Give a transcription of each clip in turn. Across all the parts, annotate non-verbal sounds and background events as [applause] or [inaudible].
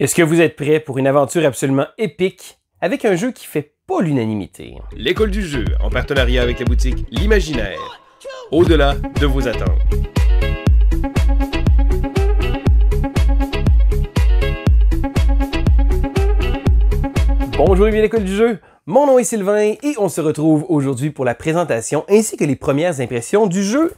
Est-ce que vous êtes prêts pour une aventure absolument épique avec un jeu qui fait pas l'unanimité? L'école du jeu, en partenariat avec la boutique L'Imaginaire, au-delà de vos attentes. Bonjour et bienvenue à l'école du jeu! Mon nom est Sylvain et on se retrouve aujourd'hui pour la présentation ainsi que les premières impressions du jeu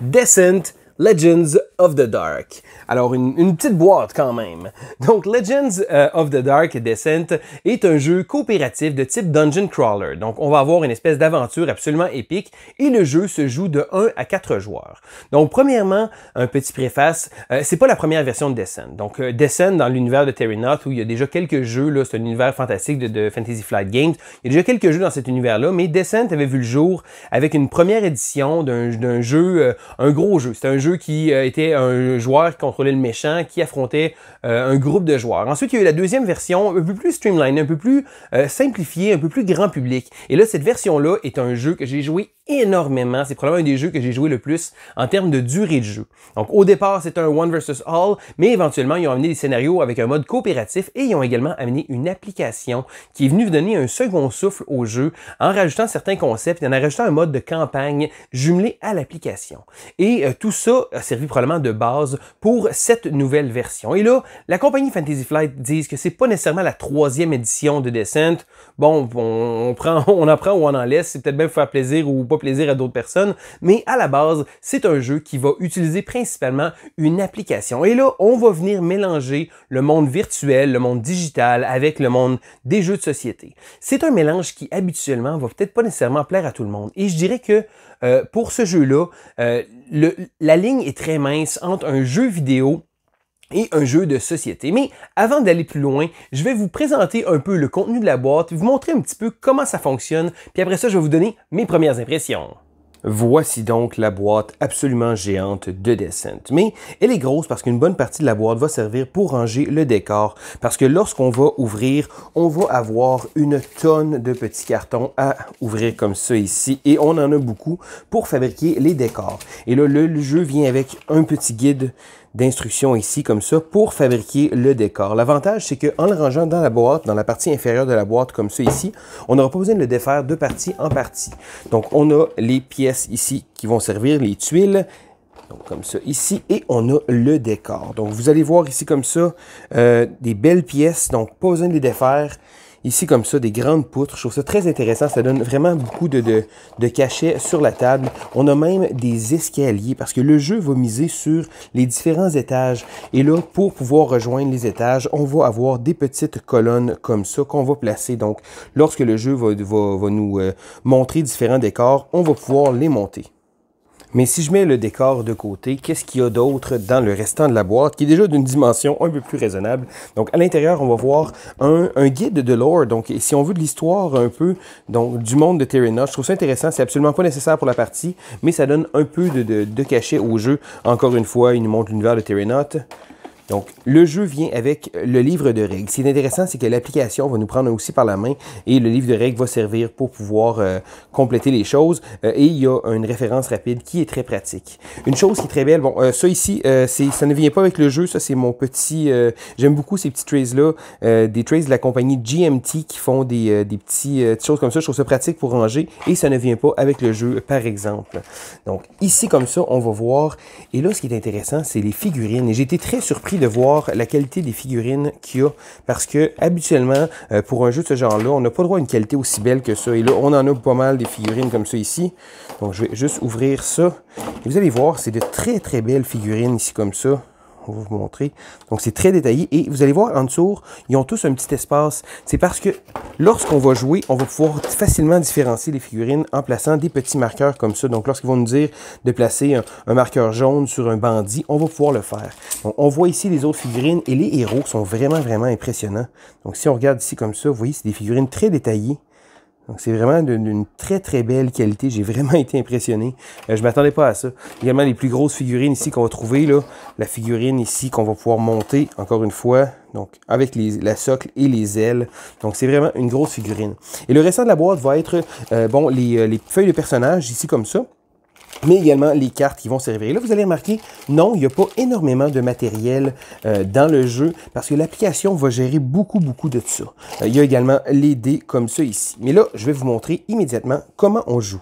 Descent Legends of the Dark. Alors, une, petite boîte quand même. Donc, Legends euh, of the Dark Descent est un jeu coopératif de type Dungeon Crawler. Donc, on va avoir une espèce d'aventure absolument épique et le jeu se joue de 1 à 4 joueurs. Donc, premièrement, un petit préface, euh, c'est pas la première version de Descent. Donc, euh, Descent dans l'univers de Terry où il y a déjà quelques jeux, là, c'est un univers fantastique de, Fantasy Flight Games. Il y a déjà quelques jeux dans cet univers-là, mais Descent avait vu le jour avec une première édition d'un jeu, un gros jeu. C'était un jeu jeu qui euh, était un joueur qui contrôlait le méchant, qui affrontait euh, un groupe de joueurs. Ensuite, il y a eu la deuxième version, un peu plus streamlined, un peu plus euh, simplifiée, un peu plus grand public. Et là, cette version-là est un jeu que j'ai joué énormément. C'est probablement un des jeux que j'ai joué le plus en termes de durée de jeu. Donc au départ, c'est un one versus all, mais éventuellement, ils ont amené des scénarios avec un mode coopératif et ils ont également amené une application qui est venue donner un second souffle au jeu en rajoutant certains concepts et en rajoutant un mode de campagne jumelé à l'application. Et tout ça a servi probablement de base pour cette nouvelle version. Et là, la compagnie Fantasy Flight disent que c'est pas nécessairement la troisième édition de Descent. Bon, on, prend, [laughs] on en prend ou on en laisse, c'est peut-être bien pour faire plaisir ou pas plaisir à d'autres personnes, mais à la base, c'est un jeu qui va utiliser principalement une application. Et là, on va venir mélanger le monde virtuel, le monde digital avec le monde des jeux de société. C'est un mélange qui habituellement va peut-être pas nécessairement plaire à tout le monde. Et je dirais que euh, pour ce jeu-là, euh, la ligne est très mince entre un jeu vidéo et un jeu de société. Mais avant d'aller plus loin, je vais vous présenter un peu le contenu de la boîte, vous montrer un petit peu comment ça fonctionne, puis après ça, je vais vous donner mes premières impressions. Voici donc la boîte absolument géante de Descent. Mais elle est grosse parce qu'une bonne partie de la boîte va servir pour ranger le décor. Parce que lorsqu'on va ouvrir, on va avoir une tonne de petits cartons à ouvrir comme ça ici. Et on en a beaucoup pour fabriquer les décors. Et là, le, le jeu vient avec un petit guide d'instructions ici comme ça pour fabriquer le décor. L'avantage, c'est qu'en le rangeant dans la boîte, dans la partie inférieure de la boîte comme ça ici, on n'aura pas besoin de le défaire de partie en partie. Donc, on a les pièces ici qui vont servir, les tuiles, donc comme ça ici, et on a le décor. Donc, vous allez voir ici comme ça euh, des belles pièces, donc pas besoin de les défaire ici comme ça, des grandes poutres. Je trouve ça très intéressant. Ça donne vraiment beaucoup de, de, de cachets sur la table. On a même des escaliers parce que le jeu va miser sur les différents étages. Et là, pour pouvoir rejoindre les étages, on va avoir des petites colonnes comme ça qu'on va placer. Donc, lorsque le jeu va, va, nous euh, montrer différents décors, on va pouvoir les monter. Mais si je mets le décor de côté, qu'est-ce qu'il y a d'autre dans le restant de la boîte qui est déjà d'une dimension un peu plus raisonnable? Donc, à l'intérieur, on va voir un, guide de lore. Donc, si on veut de l'histoire un peu donc, du monde de Terrena, je trouve ça intéressant. C'est absolument pas nécessaire pour la partie, mais ça donne un peu de, de, cachet au jeu. Encore une fois, il nous montre l'univers de Terrena. Donc, le jeu vient avec le livre de règles. Ce qui est intéressant, c'est que l'application va nous prendre aussi par la main et le livre de règles va servir pour pouvoir euh, compléter les choses. Euh, et il y a une référence rapide qui est très pratique. Une chose qui est très belle, bon, euh, ça ici, ça ne vient pas avec le jeu. Ça, c'est mon petit... J'aime beaucoup ces petits trays-là. des trays de la compagnie GMT qui font des, petits, petites choses comme ça. Je trouve ça pratique pour ranger. Et ça ne vient pas avec le jeu, par exemple. Donc, ici, comme ça, on va voir. Et là, ce qui est intéressant, c'est les figurines. Et j'ai été très surpris de voir la qualité des figurines qu'il y a parce que habituellement, euh, pour un jeu de ce genre-là, on n'a pas droit à une qualité aussi belle que ça. Et là, on en a pas mal des figurines comme ça ici. Donc, je vais juste ouvrir ça. vous allez voir, c'est de très, très belles figurines ici comme ça on va vous montrer. Donc, c'est très détaillé. Et vous allez voir, en dessous, ils ont tous un petit espace. C'est parce que lorsqu'on va jouer, on va pouvoir facilement différencier les figurines en plaçant des petits marqueurs comme ça. Donc, lorsqu'ils vont nous dire de placer un, marqueur jaune sur un bandit, on va pouvoir le faire. Donc, on voit ici les autres figurines et les héros sont vraiment, vraiment impressionnants. Donc, si on regarde ici comme ça, vous voyez, c'est des figurines très détaillées. Donc c'est vraiment d'une très très belle qualité. J'ai vraiment [laughs] été impressionné. Euh, je m'attendais pas à ça. Également les plus grosses figurines ici qu'on va trouver. Là, la figurine ici qu'on va pouvoir monter encore une fois. Donc avec les, la socle et les ailes. Donc c'est vraiment une grosse figurine. Et le restant de la boîte va être euh, bon les, euh, les, feuilles de personnages ici comme ça mais également les cartes qui vont servir. Et là, vous allez remarquer, non, il n'y a pas énormément de matériel euh, dans le jeu parce que l'application va gérer beaucoup, beaucoup de ça. Euh, il y a également les dés comme ça ici. Mais là, je vais vous montrer immédiatement comment on joue.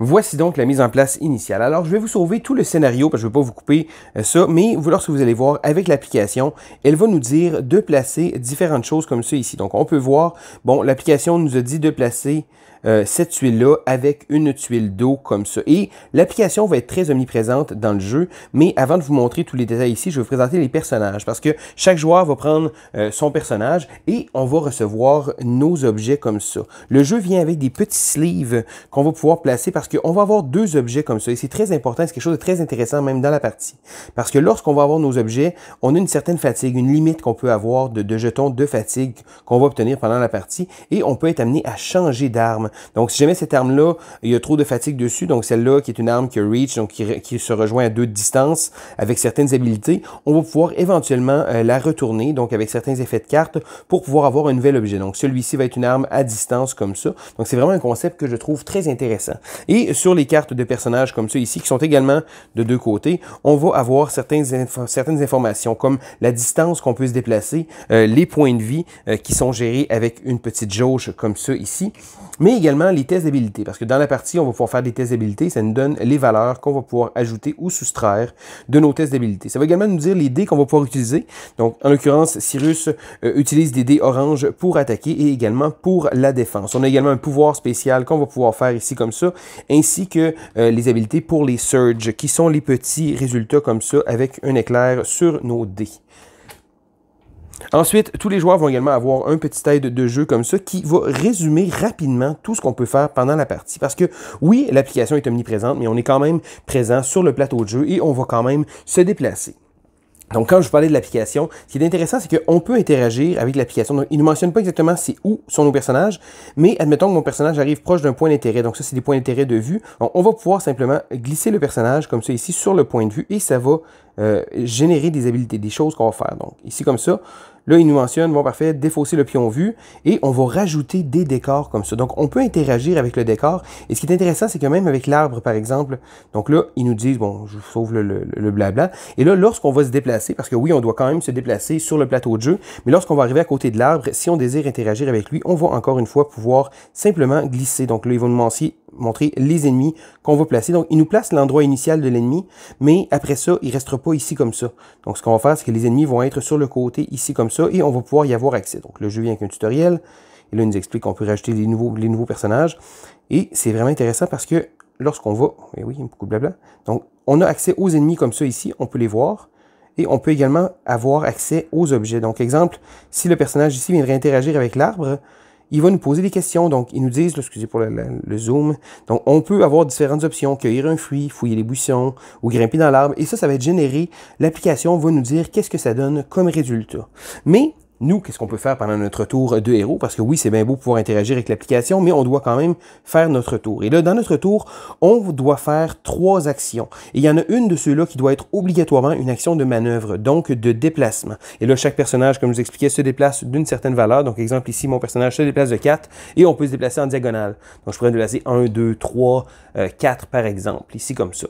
Voici donc la mise en place initiale. Alors, je vais vous sauver tout le scénario, parce que je ne vais pas vous couper euh, ça, mais lorsque vous allez voir avec l'application, elle va nous dire de placer différentes choses comme ça ici. Donc, on peut voir, bon, l'application nous a dit de placer euh, cette tuile-là avec une tuile d'eau comme ça. Et l'application va être très omniprésente dans le jeu, mais avant de vous montrer tous les détails ici, je vais vous présenter les personnages parce que chaque joueur va prendre euh, son personnage et on va recevoir nos objets comme ça. Le jeu vient avec des petits sleeves qu'on va pouvoir placer parce qu'on va avoir deux objets comme ça et c'est très important, c'est quelque chose de très intéressant même dans la partie. Parce que lorsqu'on va avoir nos objets, on a une certaine fatigue, une limite qu'on peut avoir de jetons de fatigue qu'on va obtenir pendant la partie et on peut être amené à changer d'arme donc, si jamais cette arme-là, il y a trop de fatigue dessus, donc celle-là qui est une arme qui a reach, donc qui, se rejoint à deux distances avec certaines habilités, on va pouvoir éventuellement euh, la retourner, donc avec certains effets de carte, pour pouvoir avoir un nouvel objet. Donc, celui-ci va être une arme à distance comme ça. Donc, c'est vraiment un concept que je trouve très intéressant. Et sur les cartes de personnages comme ça ici, qui sont également de deux côtés, on va avoir certaines, certaines informations comme la distance qu'on peut se déplacer, euh, les points de vie euh, qui sont gérés avec une petite jauge comme ça ici, mais également les tests d'habilité, parce que dans la partie, on va pouvoir faire des tests d'habilité, ça nous donne les valeurs qu'on va pouvoir ajouter ou soustraire de nos tests d'habilité. Ça va également nous dire les dés qu'on va pouvoir utiliser. Donc, en l'occurrence, Cyrus euh, utilise des dés orange pour attaquer et également pour la défense. On a également un pouvoir spécial qu'on va pouvoir faire ici comme ça, ainsi que euh, les habilités pour les surges, qui sont les petits résultats comme ça avec un éclair sur nos dés. Ensuite, tous les joueurs vont également avoir un petit aide de jeu comme ça qui va résumer rapidement tout ce qu'on peut faire pendant la partie. Parce que oui, l'application est omniprésente, mais on est quand même présent sur le plateau de jeu et on va quand même se déplacer. Donc, quand je vous parlais de l'application, ce qui est intéressant, c'est qu'on peut interagir avec l'application. il ne mentionne pas exactement c'est où sont nos personnages, mais admettons que mon personnage arrive proche d'un point d'intérêt. Donc, ça, c'est des points d'intérêt de vue. on va pouvoir simplement glisser le personnage comme ça ici sur le point de vue et ça va euh, générer des habiletés, des choses qu'on va faire. Donc, ici comme ça, là, il nous mentionne, bon, parfait, défausser le pion vu, et on va rajouter des décors comme ça. Donc, on peut interagir avec le décor, et ce qui est intéressant, c'est que même avec l'arbre, par exemple, donc là, ils nous disent, bon, je sauve le, blabla, et là, lorsqu'on va se déplacer, parce que oui, on doit quand même se déplacer sur le plateau de jeu, mais lorsqu'on va arriver à côté de l'arbre, si on désire interagir avec lui, on va encore une fois pouvoir simplement glisser. Donc là, ils vont nous montrer les ennemis qu'on va placer. Donc, il nous place l'endroit initial de l'ennemi, mais après ça, il ne restera pas ici comme ça. Donc, ce qu'on va faire, c'est que les ennemis vont être sur le côté ici comme ça et on va pouvoir y avoir accès. Donc, le jeu vient avec un tutoriel. Et là, il nous explique qu'on peut rajouter les nouveaux, personnages. Et c'est vraiment intéressant parce que lorsqu'on va... Eh oui, beaucoup de blabla. Donc, on a accès aux ennemis comme ça ici. On peut les voir. Et on peut également avoir accès aux objets. Donc, exemple, si le personnage ici viendrait interagir avec l'arbre, il va nous poser des questions. Donc, ils nous disent, excusez pour le, le, zoom, donc on peut avoir différentes options, cueillir un fruit, fouiller les buissons ou grimper dans l'arbre. Et ça, ça va être généré. L'application va nous dire qu'est-ce que ça donne comme résultat. Mais nous, qu'est-ce qu'on peut faire pendant notre tour de héros? Parce que oui, c'est bien beau pouvoir interagir avec l'application, mais on doit quand même faire notre tour. Et là, dans notre tour, on doit faire trois actions. Et il y en a une de ceux-là qui doit être obligatoirement une action de manœuvre, donc de déplacement. Et là, chaque personnage, comme je vous expliquais, se déplace d'une certaine valeur. Donc, exemple ici, mon personnage se déplace de 4 et on peut se déplacer en diagonale. Donc, je pourrais me déplacer 1, 2, 3, 4 par exemple, ici comme ça.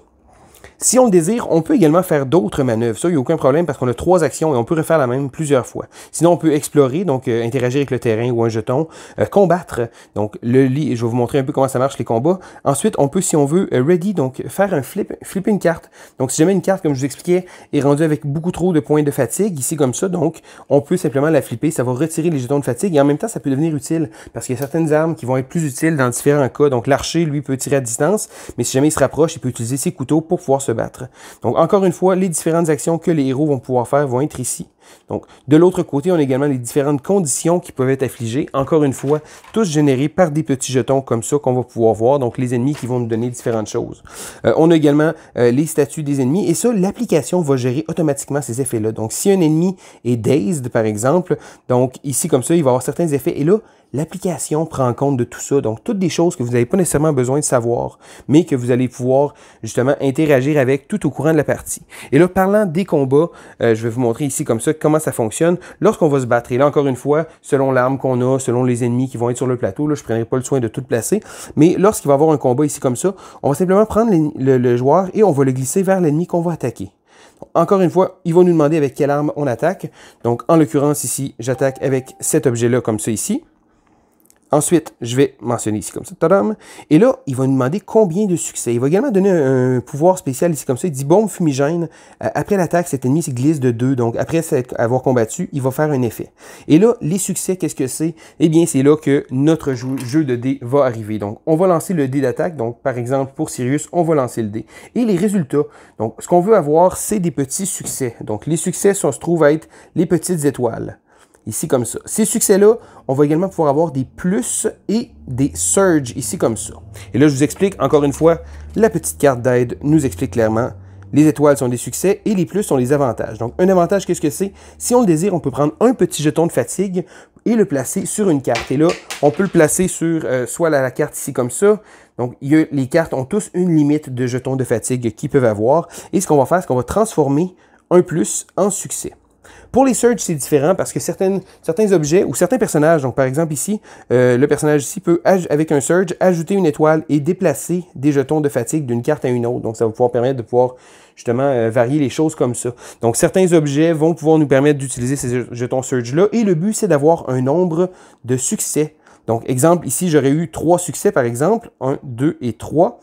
Si on le désire, on peut également faire d'autres manœuvres. Ça, il n'y a aucun problème parce qu'on a trois actions et on peut refaire la même plusieurs fois. Sinon, on peut explorer, donc euh, interagir avec le terrain ou un jeton, euh, combattre. Donc, le lit, je vais vous montrer un peu comment ça marche les combats. Ensuite, on peut, si on veut, euh, ready, donc faire un flip, flipper une carte. Donc, si jamais une carte, comme je vous expliquais, est rendue avec beaucoup trop de points de fatigue, ici comme ça, donc on peut simplement la flipper. Ça va retirer les jetons de fatigue et en même temps, ça peut devenir utile parce qu'il y a certaines armes qui vont être plus utiles dans différents cas. Donc, l'archer, lui, peut tirer à distance, mais si jamais il se rapproche, il peut utiliser ses couteaux pour pouvoir se battre. Donc, encore une fois, les différentes actions que les héros vont pouvoir faire vont être ici. Donc, de l'autre côté, on a également les différentes conditions qui peuvent être affligées. Encore une fois, tous générés par des petits jetons comme ça qu'on va pouvoir voir. Donc, les ennemis qui vont nous donner différentes choses. Euh, on a également euh, les statuts des ennemis. Et ça, l'application va gérer automatiquement ces effets-là. Donc, si un ennemi est dazed, par exemple, donc ici comme ça, il va avoir certains effets. Et là, L'application prend en compte de tout ça, donc toutes des choses que vous n'avez pas nécessairement besoin de savoir, mais que vous allez pouvoir justement interagir avec tout au courant de la partie. Et là, parlant des combats, euh, je vais vous montrer ici comme ça comment ça fonctionne lorsqu'on va se battre. Et là, encore une fois, selon l'arme qu'on a, selon les ennemis qui vont être sur le plateau, là, je ne prendrai pas le soin de tout placer, mais lorsqu'il va y avoir un combat ici comme ça, on va simplement prendre le, le joueur et on va le glisser vers l'ennemi qu'on va attaquer. Encore une fois, ils vont nous demander avec quelle arme on attaque. Donc, en l'occurrence ici, j'attaque avec cet objet-là comme ça ici. Ensuite, je vais mentionner ici comme ça, tadam. Et là, il va nous demander combien de succès. Il va également donner un, pouvoir spécial ici comme ça. Il dit bombe fumigène. Euh, après l'attaque, cet ennemi se glisse de deux. » Donc, après avoir combattu, il va faire un effet. Et là, les succès, qu'est-ce que c'est? Eh bien, c'est là que notre jeu, de dés va arriver. Donc, on va lancer le dé d'attaque. Donc, par exemple, pour Sirius, on va lancer le dé. Et les résultats. Donc, ce qu'on veut avoir, c'est des petits succès. Donc, les succès, ça se trouve être les petites étoiles ici comme ça. Ces succès-là, on va également pouvoir avoir des plus et des surges ici comme ça. Et là, je vous explique encore une fois, la petite carte d'aide nous explique clairement les étoiles sont des succès et les plus sont des avantages. Donc, un avantage, qu'est-ce que c'est? Si on le désire, on peut prendre un petit jeton de fatigue et le placer sur une carte. Et là, on peut le placer sur euh, soit la, carte ici comme ça. Donc, les cartes ont tous une limite de jetons de fatigue qu'ils peuvent avoir. Et ce qu'on va faire, c'est qu'on va transformer un plus en succès. Pour les Surges, c'est différent parce que certains objets ou certains personnages, donc par exemple ici, euh, le personnage ici peut, avec un Surge, ajouter une étoile et déplacer des jetons de fatigue d'une carte à une autre. Donc ça va pouvoir permettre de pouvoir justement euh, varier les choses comme ça. Donc certains objets vont pouvoir nous permettre d'utiliser ces jetons surge-là et le but c'est d'avoir un nombre de succès. Donc exemple, ici j'aurais eu trois succès par exemple, 1, 2 et 3.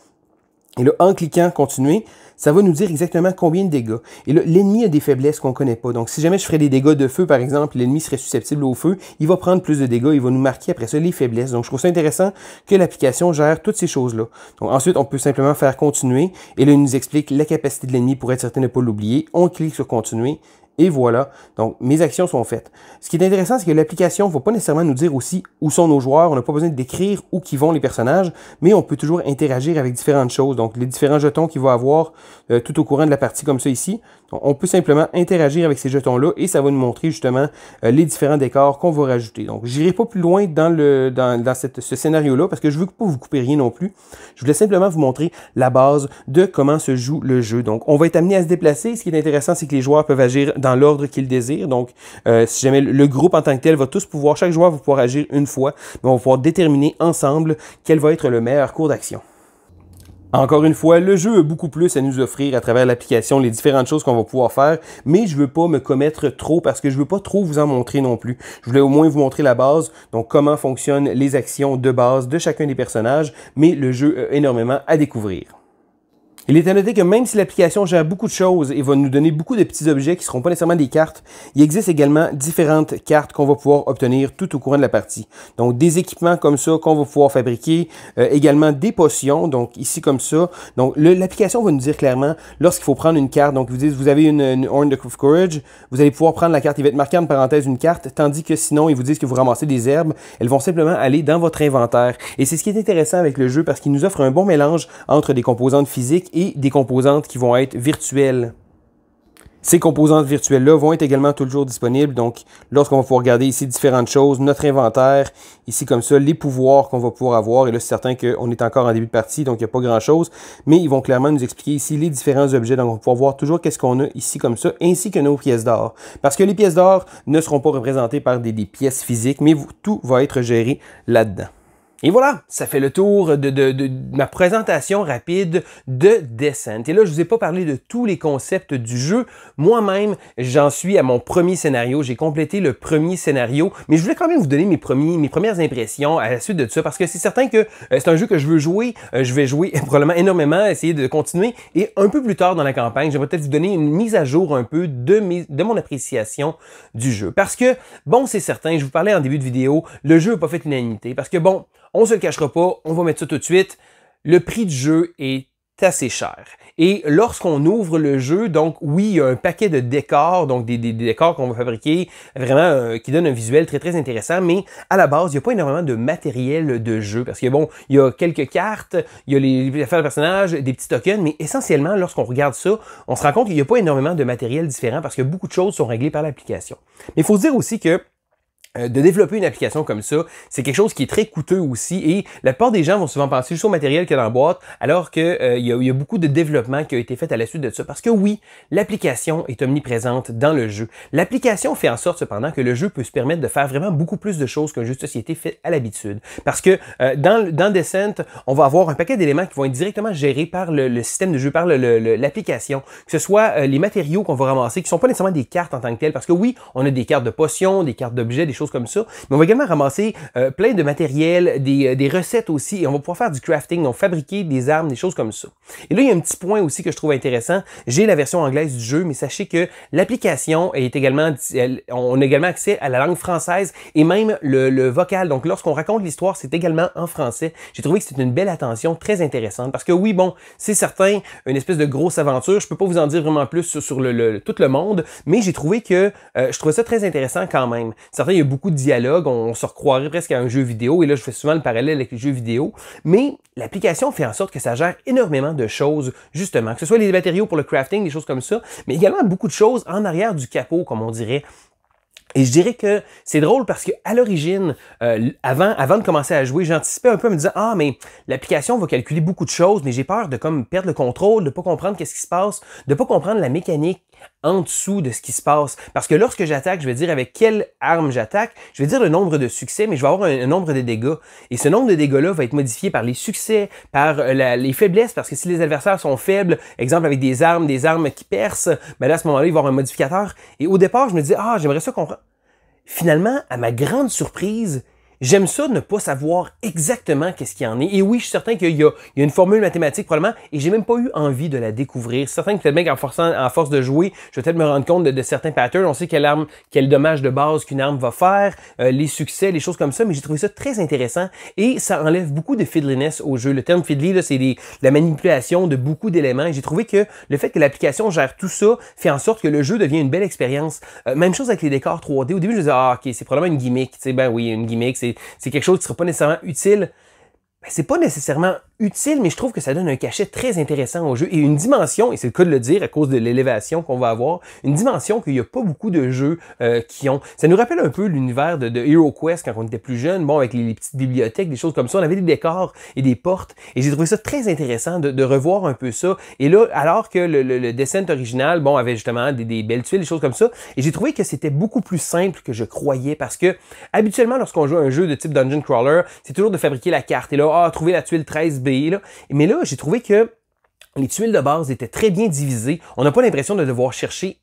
Et là, en cliquant continuer, ça va nous dire exactement combien de dégâts. Et là, l'ennemi a des faiblesses qu'on ne connaît pas. Donc, si jamais je ferais des dégâts de feu, par exemple, l'ennemi serait susceptible au feu, il va prendre plus de dégâts, il va nous marquer après ça les faiblesses. Donc, je trouve ça intéressant que l'application gère toutes ces choses-là. Donc, ensuite, on peut simplement faire continuer. Et là, il nous explique la capacité de l'ennemi pour être certain de ne pas l'oublier. On clique sur continuer et voilà, donc mes actions sont faites. Ce qui est intéressant, c'est que l'application ne va pas nécessairement nous dire aussi où sont nos joueurs, on n'a pas besoin de décrire où qui vont les personnages, mais on peut toujours interagir avec différentes choses, donc les différents jetons qu'il va avoir euh, tout au courant de la partie comme ça ici. on peut simplement interagir avec ces jetons-là et ça va nous montrer justement euh, les différents décors qu'on va rajouter. Donc j'irai pas plus loin dans, le, dans, ce scénario-là parce que je veux pas vous couper rien non plus. Je voulais simplement vous montrer la base de comment se joue le jeu. Donc on va être amené à se déplacer, ce qui est intéressant, c'est que les joueurs peuvent agir dans l'ordre qu'il désire. Donc, euh, si jamais le groupe en tant que tel va tous pouvoir, chaque joueur va pouvoir agir une fois, mais on va pouvoir déterminer ensemble quel va être le meilleur cours d'action. Encore une fois, le jeu a beaucoup plus à nous offrir à travers l'application, les différentes choses qu'on va pouvoir faire, mais je veux pas me commettre trop parce que je veux pas trop vous en montrer non plus. Je voulais au moins vous montrer la base, donc comment fonctionnent les actions de base de chacun des personnages, mais le jeu a énormément à découvrir. Il est à noter que même si l'application gère beaucoup de choses et va nous donner beaucoup de petits objets qui ne seront pas nécessairement des cartes, il existe également différentes cartes qu'on va pouvoir obtenir tout au courant de la partie. Donc des équipements comme ça qu'on va pouvoir fabriquer, euh, également des potions, donc ici comme ça. Donc l'application va nous dire clairement lorsqu'il faut prendre une carte, donc vous dites vous avez une, Horn of Courage, vous allez pouvoir prendre la carte, il va être marqué en parenthèse une carte, tandis que sinon ils vous disent que vous ramassez des herbes, elles vont simplement aller dans votre inventaire. Et c'est ce qui est intéressant avec le jeu parce qu'il nous offre un bon mélange entre des composantes physiques et des composantes qui vont être virtuelles. Ces composantes virtuelles-là vont être également toujours disponibles. Donc, lorsqu'on va pouvoir regarder ici différentes choses, notre inventaire, ici comme ça, les pouvoirs qu'on va pouvoir avoir. Et là, c'est certain qu'on est encore en début de partie, donc il n'y a pas grand-chose. Mais ils vont clairement nous expliquer ici les différents objets. Donc, on va pouvoir voir toujours qu'est-ce qu'on a ici comme ça, ainsi que nos pièces d'or. Parce que les pièces d'or ne seront pas représentées par des, pièces physiques, mais tout va être géré là-dedans. Et voilà, ça fait le tour de, ma présentation rapide de Descent. Et là, je vous ai pas parlé de tous les concepts du jeu. Moi-même, j'en suis à mon premier scénario. J'ai complété le premier scénario, mais je voulais quand même vous donner mes, premiers, mes premières impressions à la suite de ça, parce que c'est certain que euh, c'est un jeu que je veux jouer. Euh, je vais jouer [laughs] probablement énormément, essayer de continuer. Et un peu plus tard dans la campagne, je vais peut-être vous donner une mise à jour un peu de, de mon appréciation du jeu. Parce que, bon, c'est certain, je vous parlais en début de vidéo, le jeu n'a pas fait l'unanimité, parce que, bon, on se le cachera pas, on va mettre ça tout de suite. Le prix du jeu est assez cher. Et lorsqu'on ouvre le jeu, donc oui, il y a un paquet de décors, donc des, décors qu'on va fabriquer, vraiment euh, qui donnent un visuel très très intéressant, mais à la base, il n'y a pas énormément de matériel de jeu, parce que bon, il y a quelques cartes, il y a les, les affaires de personnages, des petits tokens, mais essentiellement, lorsqu'on regarde ça, on se rend compte qu'il n'y a pas énormément de matériel différent, parce que beaucoup de choses sont réglées par l'application. Mais il faut se dire aussi que euh, de développer une application comme ça, c'est quelque chose qui est très coûteux aussi et la plupart des gens vont souvent penser juste au matériel qu'il y a dans la boîte alors qu'il euh, y, y, a beaucoup de développement qui a été fait à la suite de ça parce que oui, l'application est omniprésente dans le jeu. L'application fait en sorte cependant que le jeu peut se permettre de faire vraiment beaucoup plus de choses qu'un jeu de société fait à l'habitude parce que euh, dans, dans Descent, on va avoir un paquet d'éléments qui vont être directement gérés par le, système de jeu, par l'application, que ce soit euh, les matériaux qu'on va ramasser qui sont pas nécessairement des cartes en tant que telles parce que oui, on a des cartes de potions, des cartes d'objets, des choses comme ça. Mais on va également ramasser euh, plein de matériel, des, euh, des, recettes aussi, et on va pouvoir faire du crafting, donc fabriquer des armes, des choses comme ça. Et là, il y a un petit point aussi que je trouve intéressant. J'ai la version anglaise du jeu, mais sachez que l'application est également, on a également accès à la langue française et même le, le vocal. Donc, lorsqu'on raconte l'histoire, c'est également en français. J'ai trouvé que c'est une belle attention, très intéressante, parce que oui, bon, c'est certain, une espèce de grosse aventure. Je peux pas vous en dire vraiment plus sur, le, tout le monde, mais j'ai trouvé que euh, je trouvais ça très intéressant quand même. Certains, il y a beaucoup de dialogues, on, se recroirait presque à un jeu vidéo, et là je fais souvent le parallèle avec les jeux vidéo, mais l'application fait en sorte que ça gère énormément de choses, justement, que ce soit les matériaux pour le crafting, des choses comme ça, mais également beaucoup de choses en arrière du capot, comme on dirait. Et je dirais que c'est drôle parce que à l'origine, euh, avant, avant de commencer à jouer, j'anticipais un peu en me disant ah mais l'application va calculer beaucoup de choses, mais j'ai peur de comme perdre le contrôle, de pas comprendre qu'est-ce qui se passe, de pas comprendre la mécanique, en dessous de ce qui se passe. Parce que lorsque j'attaque, je vais dire avec quelle arme j'attaque, je vais dire le nombre de succès, mais je vais avoir un, nombre de dégâts. Et ce nombre de dégâts-là va être modifié par les succès, par euh, les faiblesses, parce que si les adversaires sont faibles, exemple avec des armes, des armes qui percent, ben là, à ce moment-là, il va y avoir un modificateur. Et au départ, je me dis, ah, j'aimerais ça comprendre. Finalement, à ma grande surprise, J'aime ça ne pas savoir exactement qu'est-ce qu'il y en est. Et oui, je suis certain qu'il y, a une formule mathématique probablement, et j'ai même pas eu envie de la découvrir. certains certain que peut-être en, forçant, en force de jouer, je vais peut-être me rendre compte de, certains patterns. On sait quelle arme, quel dommage de base qu'une arme va faire, euh, les succès, les choses comme ça. Mais j'ai trouvé ça très intéressant et ça enlève beaucoup de fiddliness au jeu. Le terme fiddly, c'est la manipulation de beaucoup d'éléments. J'ai trouvé que le fait que l'application gère tout ça fait en sorte que le jeu devient une belle expérience. Euh, même chose avec les décors 3D. Au début, je me disais ah ok, c'est probablement une gimmick. Tu sais ben oui, une gimmick, c'est c'est quelque chose qui ne sera pas nécessairement utile ben, c'est pas nécessairement utile, mais je trouve que ça donne un cachet très intéressant au jeu et une dimension, et c'est le cas de le dire à cause de l'élévation qu'on va avoir, une dimension qu'il n'y a pas beaucoup de jeux euh, qui ont. Ça nous rappelle un peu l'univers de, Hero Quest quand on était plus jeune, bon, avec les, petites bibliothèques, des choses comme ça, on avait des décors et des portes, et j'ai trouvé ça très intéressant de, revoir un peu ça. Et là, alors que le, dessin original, bon, avait justement des, belles tuiles, des choses comme ça, et j'ai trouvé que c'était beaucoup plus simple que je croyais, parce que habituellement, lorsqu'on joue un jeu de type Dungeon Crawler, c'est toujours de fabriquer la carte, et là, ah, trouver la tuile 13B. Là. Mais là, j'ai trouvé que les tuiles de base étaient très bien divisées. On n'a pas l'impression de devoir chercher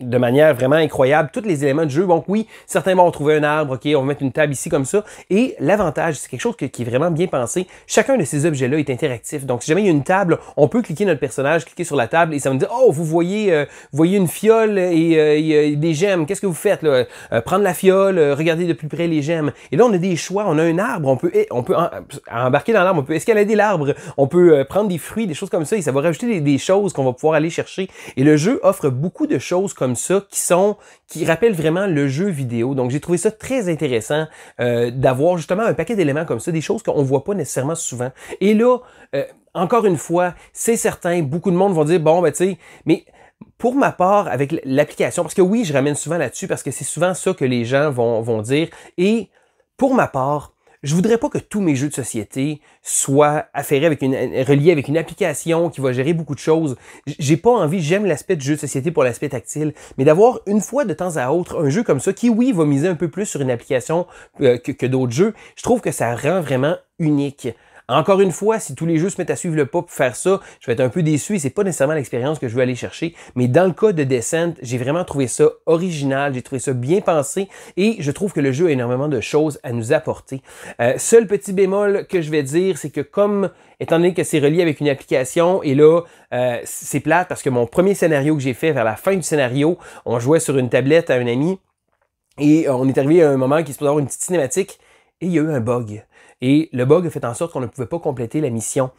de manière vraiment incroyable tous les éléments de jeu. Donc oui, certains vont trouver un arbre, ok, on va mettre une table ici comme ça. Et l'avantage, c'est quelque chose qui est vraiment bien pensé. Chacun de ces objets-là est interactif. Donc si jamais il y a une table, on peut cliquer notre personnage, cliquer sur la table et ça va dit dire oh vous voyez, euh, voyez une fiole et, euh, des gemmes. Qu'est-ce que vous faites là euh, Prendre la fiole, regarder de plus près les gemmes. Et là on a des choix. On a un arbre, on peut eh, on peut embarquer dans l'arbre, on peut escalader l'arbre, on peut prendre des fruits, des choses comme ça. Et ça va rajouter des, des choses qu'on va pouvoir aller chercher. Et le jeu offre beaucoup de choses comme comme ça qui sont qui rappellent vraiment le jeu vidéo. Donc j'ai trouvé ça très intéressant euh, d'avoir justement un paquet d'éléments comme ça, des choses qu'on voit pas nécessairement souvent. Et là, euh, encore une fois, c'est certain, beaucoup de monde vont dire bon ben tu sais, mais pour ma part, avec l'application, parce que oui, je ramène souvent là-dessus, parce que c'est souvent ça que les gens vont, vont dire. Et pour ma part, je voudrais pas que tous mes jeux de société soient affairés avec une, reliés avec une application qui va gérer beaucoup de choses. J'ai pas envie, j'aime l'aspect de jeu de société pour l'aspect tactile, mais d'avoir une fois de temps à autre un jeu comme ça qui, oui, va miser un peu plus sur une application euh, que d'autres jeux, je trouve que ça rend vraiment unique. Encore une fois, si tous les jeux se mettent à suivre le pas pour faire ça, je vais être un peu déçu et c'est pas nécessairement l'expérience que je veux aller chercher. Mais dans le cas de Descent, j'ai vraiment trouvé ça original, j'ai trouvé ça bien pensé et je trouve que le jeu a énormément de choses à nous apporter. Euh, seul petit bémol que je vais dire, c'est que comme étant donné que c'est relié avec une application, et là, euh, c'est plate parce que mon premier scénario que j'ai fait vers la fin du scénario, on jouait sur une tablette à un ami et on est arrivé à un moment qui se peut avoir une petite cinématique et il y a eu un bug. Et le bug a fait en sorte qu'on ne pouvait pas compléter la mission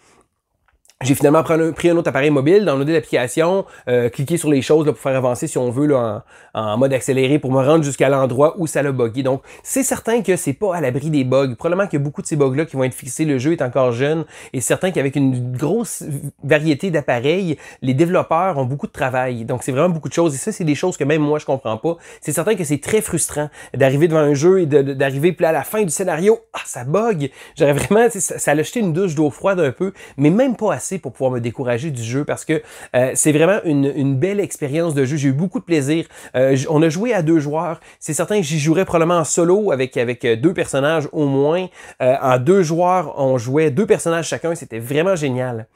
j'ai finalement pris un autre appareil mobile, downloadé l'application, euh, cliqué sur les choses là, pour faire avancer si on veut là, en, mode accéléré pour me rendre jusqu'à l'endroit où ça l'a buggé. Donc c'est certain que c'est pas à l'abri des bugs. Probablement qu'il y a beaucoup de ces bugs-là qui vont être fixés. Le jeu est encore jeune et c'est certain qu'avec une grosse variété d'appareils, les développeurs ont beaucoup de travail. Donc c'est vraiment beaucoup de choses et ça c'est des choses que même moi je comprends pas. C'est certain que c'est très frustrant d'arriver devant un jeu et d'arriver puis à la fin du scénario, ah ça bug. J'aurais vraiment, ça a jeté une douche d'eau froide un peu, mais même pas assez pour pouvoir me décourager du jeu parce que euh, c'est vraiment une, belle expérience de jeu. J'ai eu beaucoup de plaisir. Euh, on a joué à deux joueurs. C'est certain que j'y jouerais probablement en solo avec, avec euh, deux personnages au moins. en deux joueurs, on jouait deux personnages chacun. C'était vraiment génial.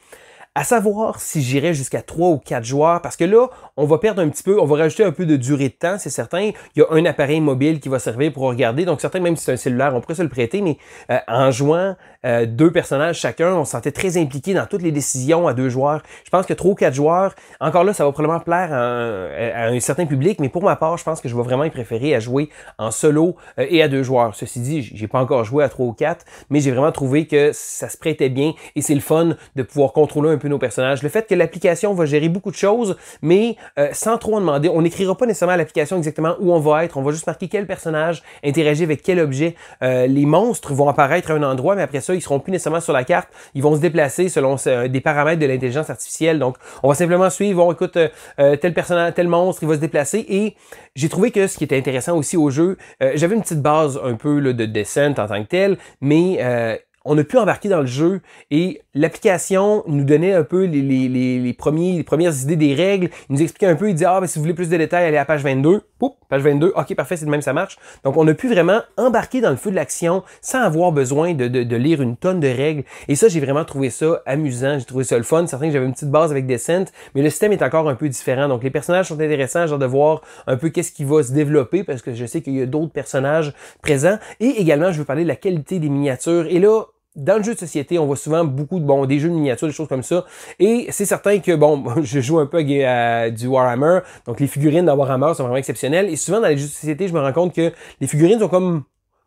À savoir si j'irais jusqu'à trois ou quatre joueurs, parce que là, on va perdre un petit peu, on va rajouter un peu de durée de temps, c'est certain. Il y a un appareil mobile qui va servir pour regarder. Donc, certains, même si c'est un cellulaire, on pourrait se le prêter, mais euh, en jouant euh, deux personnages chacun, on se sentait très impliqué dans toutes les décisions à deux joueurs. Je pense que trois ou quatre joueurs, encore là, ça va probablement plaire à un, certain public, mais pour ma part, je pense que je vais vraiment y préférer à jouer en solo euh, et à deux joueurs. Ceci dit, j'ai pas encore joué à trois ou quatre mais j'ai vraiment trouvé que ça se prêtait bien et c'est le fun de pouvoir contrôler un nos personnages, le fait que l'application va gérer beaucoup de choses, mais euh, sans trop en demander. On n'écrira pas nécessairement à l'application exactement où on va être, on va juste marquer quel personnage interagit avec quel objet. Euh, les monstres vont apparaître à un endroit, mais après ça, ils seront plus nécessairement sur la carte, ils vont se déplacer selon euh, des paramètres de l'intelligence artificielle. Donc, on va simplement suivre, on écoute tel personnage, tel monstre, il va se déplacer. Et j'ai trouvé que ce qui était intéressant aussi au jeu, j'avais une petite base un peu de Descent en tant que tel, mais on a pu embarquer dans le jeu et l'application nous donnait un peu les, premiers, premières idées des règles. Il nous expliquait un peu, il disait, ah, ben, si vous voulez plus de détails, allez à page 22 page 22, ok, parfait, c'est de même, ça marche. Donc, on a pu vraiment embarquer dans le feu de l'action sans avoir besoin de, lire une tonne de règles. Et ça, j'ai vraiment trouvé ça amusant, j'ai trouvé ça le fun. Certains que j'avais une petite base avec Descent, mais le système est encore un peu différent. Donc, les personnages sont intéressants, genre de voir un peu qu'est-ce qui va se développer, parce que je sais qu'il y a d'autres personnages présents. Et également, je veux parler de la qualité des miniatures. Et là, dans le jeu de société, on voit souvent beaucoup de bon des jeux de miniatures, des choses comme ça. Et c'est certain que bon, [laughs] je joue un peu à, du Warhammer, donc les figurines de Warhammer sont vraiment exceptionnelles. Et souvent dans les jeux de société, je me rends compte que les figurines sont comme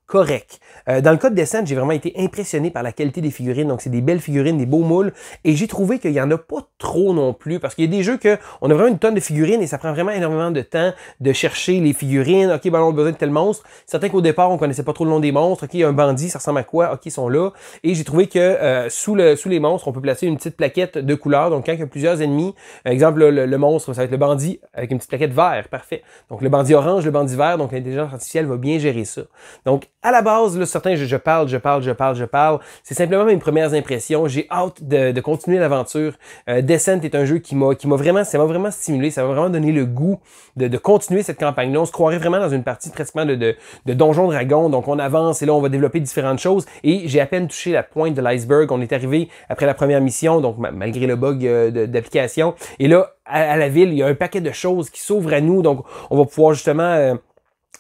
correct. Euh, dans le cas de Descente, j'ai vraiment été impressionné par la qualité des figurines. Donc, c'est des belles figurines, des beaux moules. Et j'ai trouvé qu'il n'y en a pas trop non plus. Parce qu'il y a des jeux que on a vraiment une tonne de figurines et ça prend vraiment énormément de temps de chercher les figurines. OK, ben on a besoin de tel monstre. Certains qu'au départ, on connaissait pas trop le nom des monstres. OK, un bandit, ça ressemble à quoi? OK, ils sont là. Et j'ai trouvé que euh, sous, le, sous les monstres, on peut placer une petite plaquette de couleur. Donc, quand il y a plusieurs ennemis, euh, exemple, le, le monstre, ça va être le bandit avec une petite plaquette vert. Parfait. Donc, le bandit orange, le bandit vert. Donc, l'intelligence artificielle va bien gérer ça. Donc, à la base, le certains, je, je, parle, je parle, je parle, je parle. C'est simplement mes premières impressions. J'ai hâte de, continuer l'aventure. Euh, Descent est un jeu qui m'a, qui m'a vraiment, ça m'a vraiment stimulé, ça m'a vraiment donné le goût de, continuer cette campagne-là. On se croirait vraiment dans une partie pratiquement de, de, de Donjon Dragon. Donc, on avance et là, on va développer différentes choses. Et j'ai à peine touché la pointe de l'iceberg. On est arrivé après la première mission, donc malgré le bug euh, d'application. Et là, à, la ville, il y a un paquet de choses qui s'ouvrent à nous. Donc, on va pouvoir justement... Euh,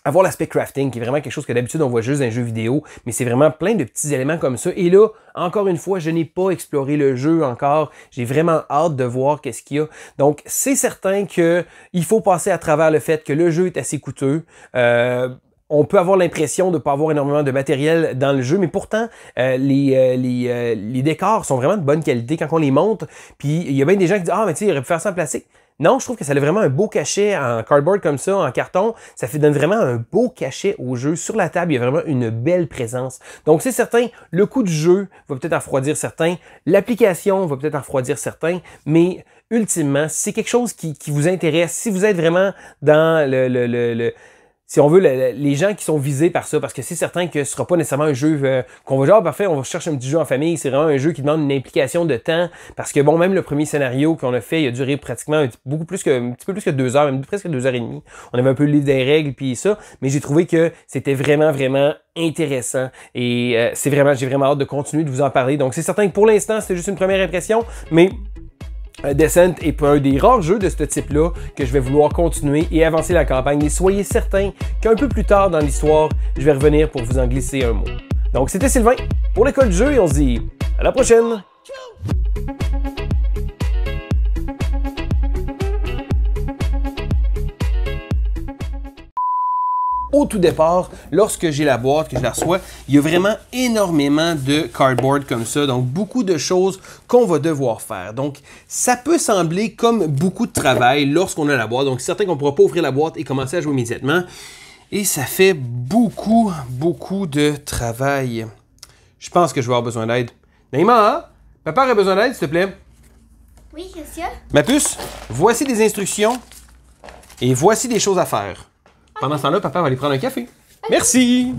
avoir l'aspect crafting, qui est vraiment quelque chose que d'habitude on voit juste dans un jeu vidéo, mais c'est vraiment plein de petits éléments comme ça. Et là, encore une fois, je n'ai pas exploré le jeu encore. J'ai vraiment hâte de voir qu'est-ce qu'il y a. Donc, c'est certain que il faut passer à travers le fait que le jeu est assez coûteux. Euh, on peut avoir l'impression de pas avoir énormément de matériel dans le jeu, mais pourtant, euh, les, euh, les, les, décors sont vraiment de bonne qualité quand on les monte. Puis il y a bien des gens qui disent Ah, mais tu sais, il aurait pu faire ça en plastique. Non, je trouve que ça a vraiment un beau cachet en cardboard comme ça, en carton. Ça fait, donne vraiment un beau cachet au jeu. Sur la table, il y a vraiment une belle présence. Donc, c'est certain, le coût du jeu va peut-être en refroidir certains. L'application va peut-être en refroidir certains. Mais ultimement, si c'est quelque chose qui, qui, vous intéresse, si vous êtes vraiment dans le, le, le, le si on veut, les gens qui sont visés par ça, parce que c'est certain que ce sera pas nécessairement un jeu euh, qu'on va genre ah, parfait, on va chercher un petit jeu en famille. C'est vraiment un jeu qui demande une implication de temps, parce que bon, même le premier scénario qu'on a fait, il a duré pratiquement beaucoup plus que un petit peu plus que deux heures, même presque deux heures et demie. On avait un peu le livre des règles puis ça, mais j'ai trouvé que c'était vraiment vraiment intéressant et euh, c'est vraiment j'ai vraiment hâte de continuer de vous en parler. Donc c'est certain que pour l'instant c'était juste une première impression, mais euh, Descent est pas un des rares jeux de ce type-là que je vais vouloir continuer et avancer la campagne, Et soyez certains qu'un peu plus tard dans l'histoire, je vais revenir pour vous en glisser un mot. Donc c'était Sylvain pour l'école de jeu et on se dit à la prochaine! au tout départ, lorsque j'ai la boîte, que je la reçois, il y a vraiment énormément de cardboard comme ça. Donc, beaucoup de choses qu'on va devoir faire. Donc, ça peut sembler comme beaucoup de travail lorsqu'on a la boîte. Donc, certains qu'on ne pourra pas ouvrir la boîte et commencer à jouer immédiatement. Et ça fait beaucoup, beaucoup de travail. Je pense que je vais avoir besoin d'aide. Naïma, hein? papa a besoin d'aide, s'il te plaît. Oui, monsieur. Ma puce, voici des instructions et voici des choses à faire. Pendant ce temps-là, papa va aller prendre un café. Merci!